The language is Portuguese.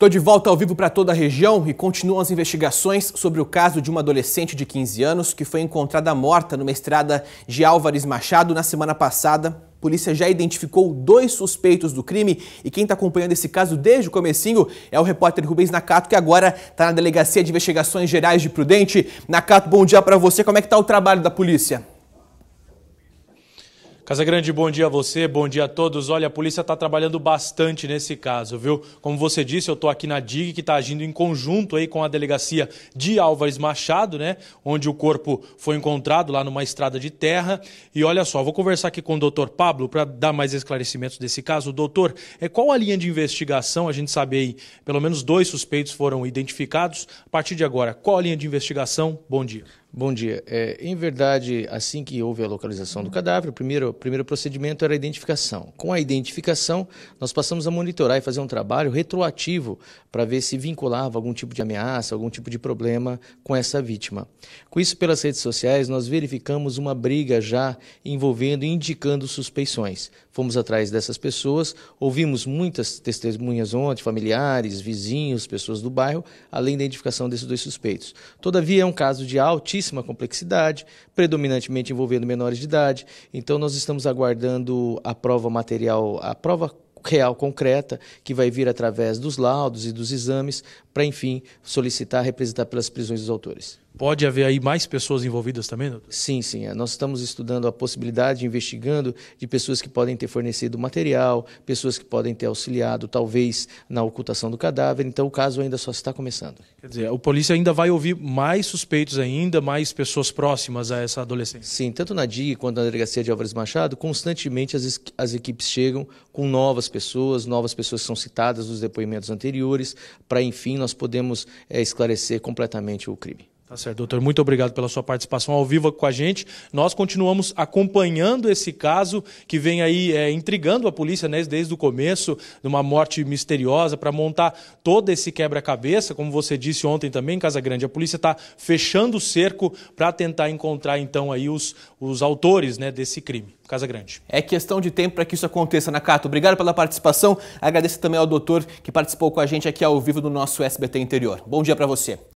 Estou de volta ao vivo para toda a região e continuam as investigações sobre o caso de uma adolescente de 15 anos que foi encontrada morta numa estrada de Álvares Machado na semana passada. A polícia já identificou dois suspeitos do crime e quem está acompanhando esse caso desde o comecinho é o repórter Rubens Nakato, que agora está na Delegacia de Investigações Gerais de Prudente. Nakato, bom dia para você. Como é que está o trabalho da polícia? Casa Grande, bom dia a você, bom dia a todos. Olha, a polícia está trabalhando bastante nesse caso, viu? Como você disse, eu estou aqui na DIG, que está agindo em conjunto aí com a delegacia de Álvares Machado, né? Onde o corpo foi encontrado lá numa estrada de terra. E olha só, vou conversar aqui com o doutor Pablo para dar mais esclarecimentos desse caso. Doutor, é, qual a linha de investigação? A gente sabe aí, pelo menos dois suspeitos foram identificados. A partir de agora, qual a linha de investigação? Bom dia. Bom dia. É, em verdade, assim que houve a localização do cadáver, o primeiro, o primeiro procedimento era a identificação. Com a identificação, nós passamos a monitorar e fazer um trabalho retroativo para ver se vinculava algum tipo de ameaça, algum tipo de problema com essa vítima. Com isso, pelas redes sociais, nós verificamos uma briga já envolvendo e indicando suspeições. Fomos atrás dessas pessoas, ouvimos muitas testemunhas ontem, familiares, vizinhos, pessoas do bairro, além da identificação desses dois suspeitos. Todavia, é um caso de altíssimo altíssima complexidade, predominantemente envolvendo menores de idade. Então, nós estamos aguardando a prova material, a prova real, concreta, que vai vir através dos laudos e dos exames, para, enfim, solicitar representar pelas prisões dos autores. Pode haver aí mais pessoas envolvidas também, doutor? Sim, sim. É, nós estamos estudando a possibilidade, investigando de pessoas que podem ter fornecido material, pessoas que podem ter auxiliado, talvez, na ocultação do cadáver. Então, o caso ainda só está começando. Quer dizer, o polícia ainda vai ouvir mais suspeitos ainda, mais pessoas próximas a essa adolescente? Sim, tanto na DIG quanto na Delegacia de Álvares Machado, constantemente as, as equipes chegam com novas pessoas, novas pessoas que são citadas nos depoimentos anteriores, para enfim nós podemos é, esclarecer completamente o crime. Tá certo, doutor. Muito obrigado pela sua participação ao vivo com a gente. Nós continuamos acompanhando esse caso que vem aí é, intrigando a polícia né, desde o começo, numa morte misteriosa, para montar todo esse quebra-cabeça. Como você disse ontem também, em Casa Grande, a polícia está fechando o cerco para tentar encontrar então aí os, os autores né, desse crime. Casa Grande. É questão de tempo para que isso aconteça, Nakato. Né, obrigado pela participação. Agradeço também ao doutor que participou com a gente aqui ao vivo do nosso SBT Interior. Bom dia para você.